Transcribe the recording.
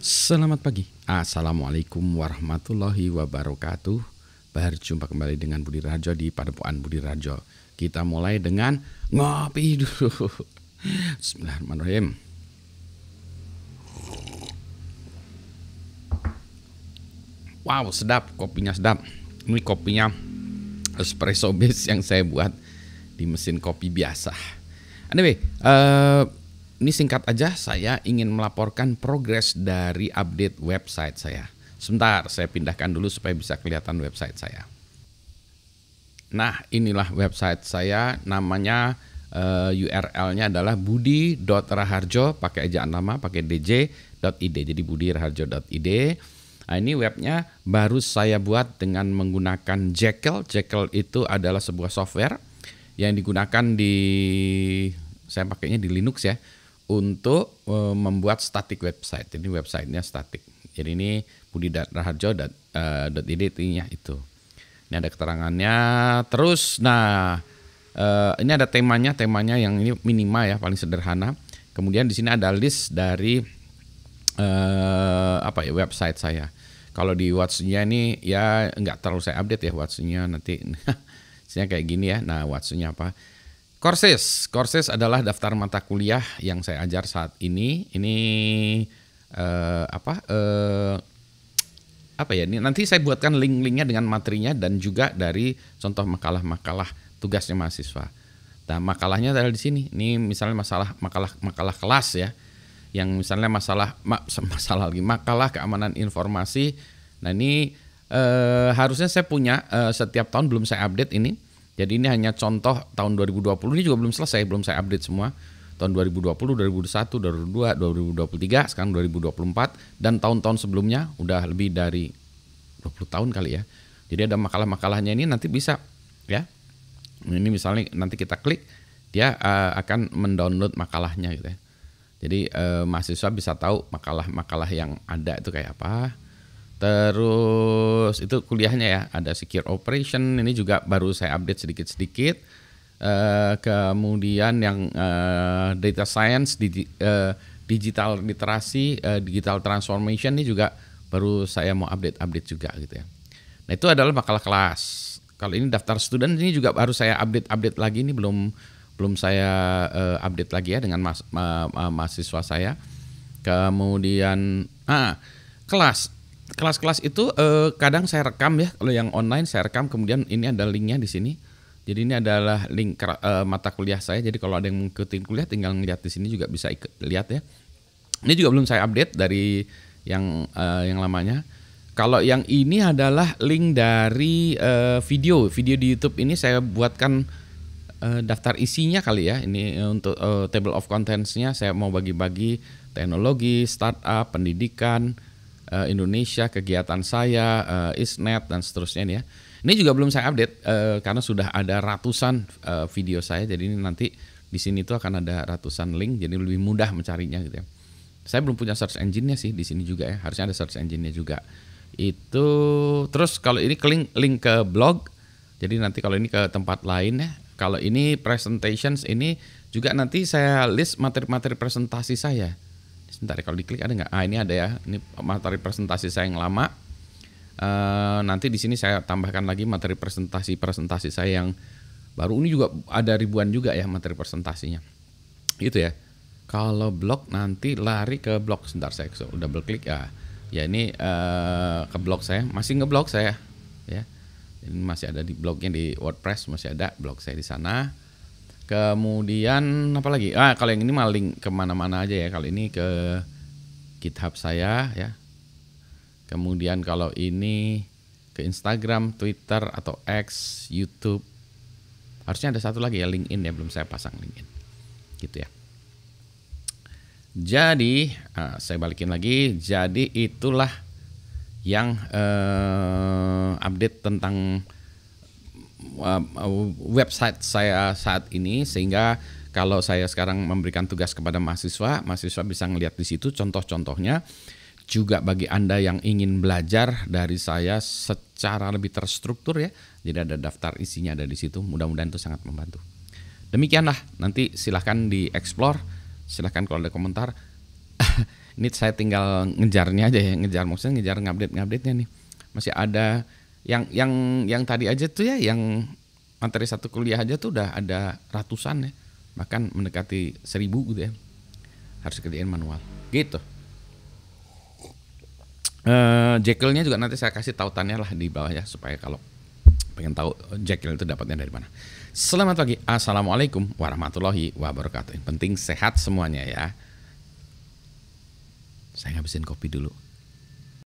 Selamat pagi, Assalamualaikum warahmatullahi wabarakatuh Berjumpa kembali dengan Budi Rajo di Padepokan Budi Rajo Kita mulai dengan ngopi dulu Bismillahirrahmanirrahim Wow sedap, kopinya sedap Ini kopinya espresso base yang saya buat di mesin kopi biasa Anyway, uh, ini singkat aja, saya ingin melaporkan progres dari update website saya. Sebentar, saya pindahkan dulu supaya bisa kelihatan website saya. Nah, inilah website saya. Namanya uh, eh, URL-nya adalah budi.raharjo, pakai ejaan lama, pakai dj.id. Jadi budi.raharjo.id. Nah, ini webnya baru saya buat dengan menggunakan Jekyll. Jekyll itu adalah sebuah software yang digunakan di saya pakainya di Linux ya untuk eh, membuat static website. Ini websitenya static. Jadi ini eh, ini uh, itu. Ini ada keterangannya. Terus, nah uh, ini ada temanya, temanya yang ini minimal ya, paling sederhana. Kemudian di sini ada list dari uh, apa ya website saya. Kalau di watchnya ini ya nggak terlalu saya update ya watchnya nanti. Sini kayak gini ya. Nah watchnya apa? Courses. Courses adalah daftar mata kuliah yang saya ajar saat ini. Ini eh, apa? Eh, apa ya? Ini nanti saya buatkan link-linknya dengan materinya dan juga dari contoh makalah-makalah tugasnya mahasiswa. Nah, makalahnya ada di sini. Ini misalnya masalah makalah makalah kelas ya. Yang misalnya masalah masalah lagi makalah keamanan informasi. Nah, ini uh, harusnya saya punya uh, setiap tahun belum saya update ini jadi ini hanya contoh tahun 2020 ini juga belum selesai, belum saya update semua. Tahun 2020, 2021, 2022, 2023, sekarang 2024 dan tahun-tahun sebelumnya udah lebih dari 20 tahun kali ya. Jadi ada makalah-makalahnya ini nanti bisa ya. Ini misalnya nanti kita klik dia uh, akan mendownload makalahnya gitu ya. Jadi uh, mahasiswa bisa tahu makalah-makalah yang ada itu kayak apa, Terus itu kuliahnya ya, ada secure operation ini juga baru saya update sedikit-sedikit. Uh, kemudian yang uh, data science, di uh, eh, digital literasi, uh, digital transformation ini juga baru saya mau update-update juga gitu ya. Nah itu adalah makalah kelas. Kalau ini daftar student ini juga baru saya update-update lagi ini belum belum saya uh, update lagi ya dengan mas, ma, ma, mahasiswa saya. Kemudian ah kelas kelas-kelas itu eh, kadang saya rekam ya kalau yang online saya rekam kemudian ini ada linknya di sini jadi ini adalah link eh, mata kuliah saya jadi kalau ada yang mengikuti kuliah tinggal ngeliat di sini juga bisa ikut, lihat ya ini juga belum saya update dari yang eh, yang lamanya kalau yang ini adalah link dari uh, video video di YouTube ini saya buatkan uh, daftar isinya kali ya ini eh, untuk uh, table of contentsnya saya mau bagi-bagi teknologi startup pendidikan uh, Indonesia, kegiatan saya, uh, Isnet dan seterusnya nih ya. Ini juga belum saya update uh, karena sudah ada ratusan uh, video saya jadi ini nanti di sini itu akan ada ratusan link jadi lebih mudah mencarinya gitu ya. Saya belum punya search engine-nya sih di sini juga ya. Harusnya ada search engine-nya juga. Itu terus kalau ini ke link link ke blog. Jadi nanti kalau ini ke tempat lain ya. Kalau ini presentations ini juga nanti saya list materi-materi presentasi saya sebentar ya kalau diklik ada nggak ah ini ada ya ini materi presentasi saya yang lama e, nanti di sini saya tambahkan lagi materi presentasi presentasi saya yang baru ini juga ada ribuan juga ya materi presentasinya gitu ya kalau blog nanti lari ke blog sebentar saya so, double klik ya ah, ya ini e, ke blog saya masih ngeblog saya ya ini masih ada di blognya di WordPress masih ada blog saya di sana Kemudian apa lagi? Ah kalau yang ini maling kemana-mana aja ya. Kalau ini ke GitHub saya ya. Kemudian kalau ini ke Instagram, Twitter atau X, YouTube. Harusnya ada satu lagi ya LinkedIn ya belum saya pasang LinkedIn. Gitu ya. Jadi ah, saya balikin lagi. Jadi itulah yang eh, update tentang Uh, uh, website saya saat ini sehingga kalau saya sekarang memberikan tugas kepada mahasiswa, mahasiswa bisa ngelihat di situ contoh-contohnya. Juga bagi Anda yang ingin belajar dari saya secara lebih terstruktur ya. Jadi ada daftar isinya ada di situ, mudah-mudahan itu sangat membantu. Demikianlah, nanti silahkan dieksplor, silahkan kalau ada komentar. Ini saya tinggal ngejarnya aja ya, ngejar maksudnya ngejar ngupdate-ngupdate-nya nih. Masih ada yang yang yang tadi aja tuh ya yang materi satu kuliah aja tuh udah ada ratusan ya bahkan mendekati seribu gitu ya harus kerjain manual gitu uh, Jekyllnya juga nanti saya kasih tautannya lah di bawah ya supaya kalau pengen tahu eh, Jekyll itu dapatnya dari mana Selamat pagi Assalamualaikum warahmatullahi wabarakatuh yang penting sehat semuanya ya saya ngabisin kopi dulu